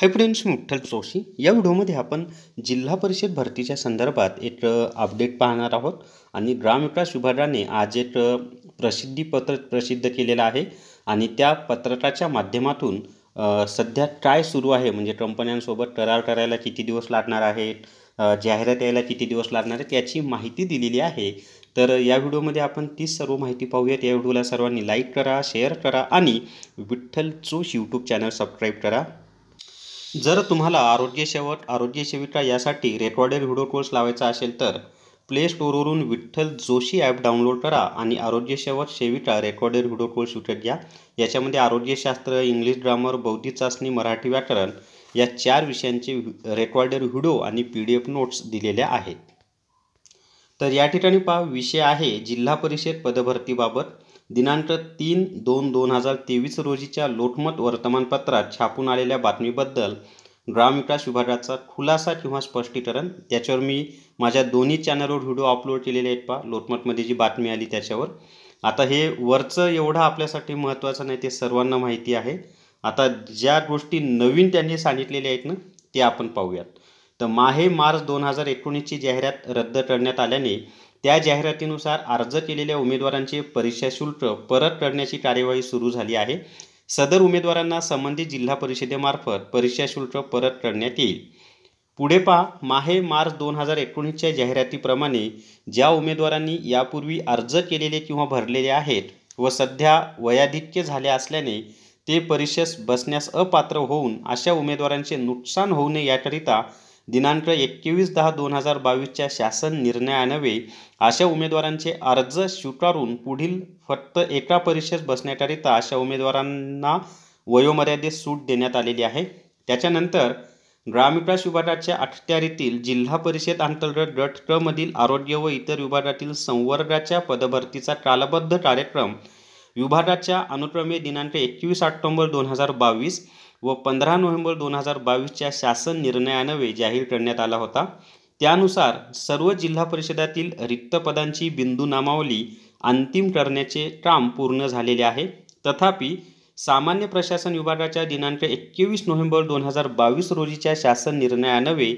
hi friends मी उठ्ठल जोशी या व्हिडिओमध्ये आपण जिल्हा परिषद भरतीच्या संदर्भात एक अपडेट पाहणार आहोत आणि ग्रामविकास विभागाने आज एक प्रसिद्धीपत्र प्रसिद्ध केलेलं आहे आणि त्या पत्रकाच्या माध्यमातून सध्या काय सुरू आहे म्हणजे कंपन्यांसोबत करार करायला किती दिवस लागणार आहेत जाहिरात यायला किती दिवस लागणार आहेत याची माहिती दिलेली आहे तर या व्हिडिओमध्ये आपण तीच सर्व माहिती पाहूयात या व्हिडिओला सर्वांनी लाईक करा शेअर करा आणि विठ्ठल चोश यूट्यूब चॅनल सबस्क्राईब करा जर तुम्हाला आरोग्य आरोग्यसेविका आरोग्य सेविका यासाठी रेकॉर्डेड व्हिडिओ कोर्स लावायचा असेल तर प्ले स्टोरवरून विठ्ठल जोशी ॲप डाउनलोड करा आणि आरोग्य सेविका रेकॉर्डेड व्हिडिओ कोर्स विकत घ्या याच्यामध्ये आरोग्यशास्त्र इंग्लिश ग्रामर बौद्धिक चाचणी मराठी व्याकरण या चार विषयांचे रेकॉर्डेड व्हिडिओ आणि पी डी एफ नोट्स दिलेल्या आहेत तर या ठिकाणी पहा विषय आहे जिल्हा परिषद पदभरतीबाबत दिनांक तीन दोन दोन हजार तेवीस रोजीच्या लोटमत वर्तमानपत्रात छापून आलेल्या बातमीबद्दल ग्रामविकास विभागाचा खुलासा किंवा स्पष्टीकरण त्याच्यावर मी माझ्या दोन्ही चॅनलवर व्हिडिओ अपलोड केलेले आहेत पहा लोटमतमध्ये जी बातमी आली त्याच्यावर आता हे वरचं एवढं आपल्यासाठी महत्त्वाचं नाही ते सर्वांना माहिती आहे आता ज्या गोष्टी नवीन त्यांनी सांगितलेल्या आहेत ना ते आपण पाहूयात तर माहे मार्च दोन हजार एकोणीसची जाहिरात रद्द करण्यात आल्याने त्या जाहिरातीनुसार अर्ज केलेल्या उमेदवारांचे परीक्षा शुल्क परत करण्याची कार्यवाही सुरू झाली आहे सदर उमेदवारांना संबंधित जिल्हा परिषदेमार्फत परीक्षा शुल्क परत करण्यात येईल पुढे पहा माहे मार्च दोन हजार एकोणीसच्या जाहिरातीप्रमाणे ज्या उमेदवारांनी यापूर्वी अर्ज केलेले किंवा भरलेले आहेत व सध्या वयाधिक्य झाले असल्याने ते परीक्षेस बसण्यास अपात्र होऊन अशा उमेदवारांचे नुकसान होऊ नये याकरिता दिनांक एकवीस दहा दोन हजार बावीसच्या शासन निर्णयानवे अशा उमेदवारांचे अर्ज स्वीकारून पुढील फक्त एका परीक्षेस बसण्याकरिता अशा उमेदवारांना वयोमर्यादेत सूट देण्यात आलेली आहे त्याच्यानंतर ग्रामविकास विभागाच्या अखत्यारीतील जिल्हा परिषद अंतर्गत गट क मधील आरोग्य व इतर विभागातील संवर्गाच्या पदभरतीचा कालबद्ध कार्यक्रम विभागाच्या अनुक्रमे दिनांक एकवीस ऑक्टोंबर दोन हजार बावीस व पंधरा नोव्हेंबर दोन हजार बावीसच्या शासन निर्णयानवे जाहीर करण्यात आला होता त्यानुसार सर्व जिल्हा परिषदातील रिक्त पदांची बिंदू नामावली अंतिम करण्याचे काम पूर्ण झालेले आहे तथापि सामान्य प्रशासन विभागाच्या दिनांक एकवीस नोव्हेंबर दोन हजार बावीस रोजीच्या शासन निर्णयानवे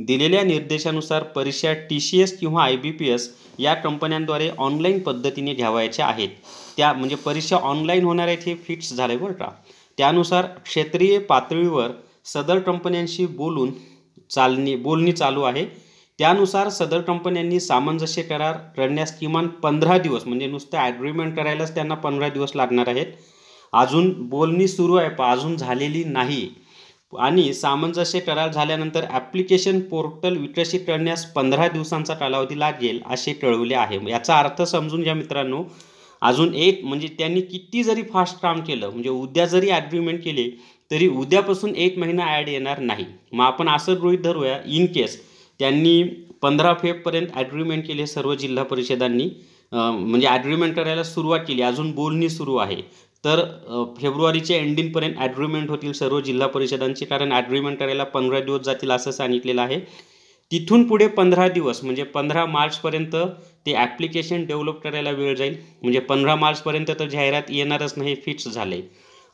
दिलेल्या निर्देशानुसार परीक्षा टी सी एस किंवा आय बी पी एस या कंपन्यांद्वारे ऑनलाईन पद्धतीने घ्यावायच्या आहेत त्या म्हणजे परीक्षा ऑनलाईन होणार आहेत हे फिक्स झालं आहे बरं का त्यानुसार क्षेत्रीय पातळीवर सदर कंपन्यांशी बोलून चालणी बोलणी चालू आहे त्यानुसार सदर कंपन्यांनी सामंजस्य करार करण्यास किमान पंधरा दिवस म्हणजे नुसतं ॲग्रीमेंट करायलाच त्यांना पंधरा दिवस लागणार आहेत अजून बोलणी सुरू आहे पण अजून झालेली नाही आणि सामंजस्य करार झाल्यानंतर ॲप्लिकेशन पोर्टल विकसित करण्यास पंधरा दिवसांचा कालावधी लागेल असे कळवले आहे याचा अर्थ समजून घ्या मित्रांनो अजून एक म्हणजे त्यांनी किती जरी फास्ट काम केलं म्हणजे उद्या जरी ॲग्रीमेंट केले तरी उद्यापासून एक महिना ॲड येणार नाही मग आपण असं गृहित धरूया इन केस त्यांनी पंधरा फेबपर्यंत ॲग्रीमेंट केले सर्व जिल्हा परिषदांनी म्हणजे ॲग्रीमेंट करायला सुरुवात केली अजून बोलणी सुरू आहे तर फेब्रुवारीच्या एंडिंगपर्यंत ॲग्रीमेंट होतील सर्व जिल्हा परिषदांची कारण ॲग्रीमेंट करायला पंधरा दिवस जातील असं सांगितलेलं आहे तिथून पुढे पंधरा दिवस म्हणजे पंधरा मार्चपर्यंत ते ॲप्लिकेशन डेव्हलप करायला वेळ जाईल म्हणजे पंधरा मार्चपर्यंत तर जाहिरात येणारच नाही फिक्स झालं आहे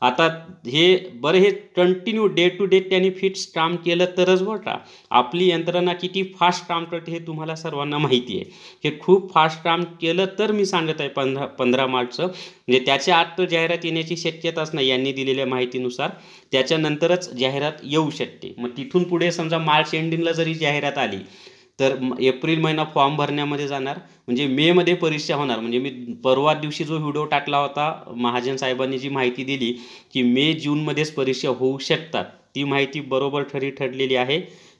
आता हे बरं हे कंटिन्यू डे टू डे त्यांनी फिट्स काम केलं तरच बरं आपली यंत्रणा किती फास्ट काम करते हे तुम्हाला सर्वांना माहिती आहे हे खूप फास्ट काम केलं तर मी सांगत आहे पंधरा पंधरा मार्चचं म्हणजे त्याच्या आत तर जाहिरात येण्याची शक्यताच नाही यांनी दिलेल्या माहितीनुसार त्याच्यानंतरच जाहिरात येऊ शकते मग तिथून पुढे समजा मार्च एंडिंगला जरी जाहिरात आली तर एप्रिल महिना फॉर्म भरण्यामध्ये जाणार म्हणजे मेमध्ये परीक्षा होणार म्हणजे मी परवा दिवशी जो व्हिडिओ टाकला होता महाजन साहेबांनी जी माहिती दिली की मे जूनमध्येच परीक्षा होऊ शकतात ती माहिती बरोबर ठरी ठरलेली आहे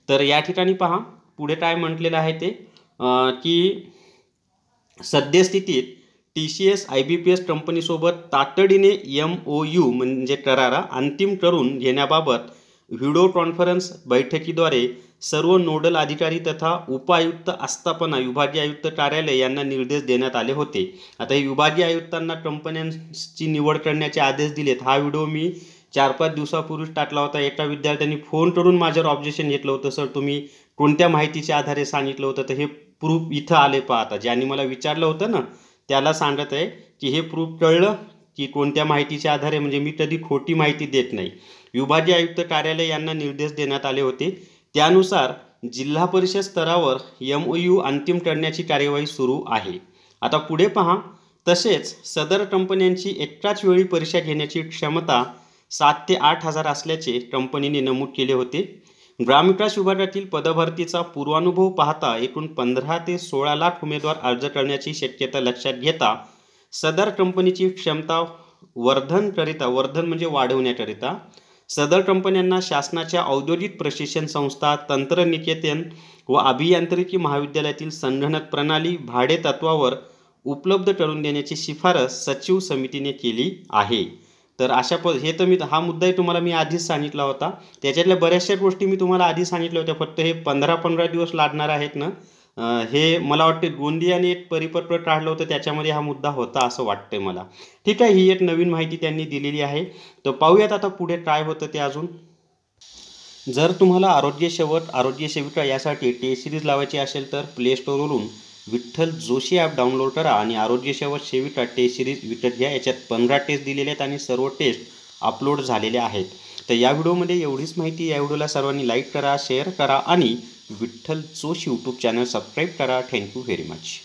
तर या ठिकाणी पहा पुढे काय म्हटलेलं आहे ते की सद्यस्थितीत T C S I B P S कंपनीसोबत तातडीने एम ओ यू म्हणजे करारा अंतिम करून घेण्याबाबत व्हिडिओ कॉन्फरन्स बैठकीद्वारे सर्व नोडल अधिकारी तथा उपायुक्त आस्थापना विभागीय आयुक्त कार्यालय यांना निर्देश देण्यात आले होते आता हे विभागीय आयुक्तांना कंपन्यांची निवड करण्याचे आदेश दिलेत हा व्हिडिओ मी चार पाच दिवसापूर्वीच टाकला होता एका विद्यार्थ्यांनी फोन करून माझ्यावर ऑब्जेक्शन घेतलं होतं सर तुम्ही कोणत्या माहितीच्या आधारे सांगितलं होतं तर हे प्रूफ इथं आले पाहता ज्यांनी मला विचारलं होतं ना त्याला सांगत आहे की हे प्रूफ कळलं की कोणत्या माहितीच्या आधारे म्हणजे मी कधी खोटी माहिती देत नाही विभागीय आयुक्त कार्यालय यांना निर्देश देण्यात आले होते त्यानुसार जिल्हा परिषद स्तरावर एम यू अंतिम करण्याची कार्यवाही सुरू आहे आता पुढे पहा तसेच सदर कंपन्यांची एकाच वेळी परीक्षा घेण्याची क्षमता सात ते आठ हजार असल्याचे कंपनीने नमूद केले होते ग्रामविकास विभागातील पदभरतीचा पूर्वानुभव पाहता एकूण पंधरा ते सोळा लाख उमेदवार अर्ज करण्याची शक्यता लक्षात घेता सदर कंपनीची क्षमता वर्धनकरिता वर्धन म्हणजे वाढवण्याकरिता सदर कंपन्यांना शासनाच्या औद्योगिक प्रशिक्षण संस्था तंत्रनिकेतन व अभियांत्रिकी महाविद्यालयातील संगणक प्रणाली भाडे तत्वावर उपलब्ध करून देण्याची शिफारस सचिव समितीने केली आहे तर अशा प हे तर मी हा मुद्दाही तुम्हाला मी आधीच सांगितला होता त्याच्यातल्या बऱ्याचशा गोष्टी मी तुम्हाला आधी सांगितल्या होत्या फक्त हे पंधरा पंधरा दिवस लागणार आहेत ना हे मला वाटते गोंदियाने एक परिपत्र काढलं होतं त्याच्यामध्ये हा मुद्दा होता असं वाटतंय मला ठीक आहे ही एक नवीन माहिती त्यांनी दिलेली आहे तर पाहूयात आता पुढे काय होतं ते अजून जर तुम्हाला आरोग्य शेवट आरोग्य सेविका यासाठी टेस्ट सिरीज लावायची असेल तर प्ले स्टोरवरून विठ्ठल जोशी ॲप डाउनलोड करा आणि आरोग्य शेवट सेविका टेस्ट सिरीज विकत घ्या याच्यात पंधरा टेस्ट दिलेले आहेत आणि सर्व टेस्ट अपलोड झालेले आहेत तर या व्हिडिओमध्ये एवढीच माहिती या व्हिडिओला सर्वांनी लाईक करा शेअर करा आणि विठ्ठल चोश यूट्यूब चॅनल सबस्क्राईब करा थँक्यू व्हेरी मच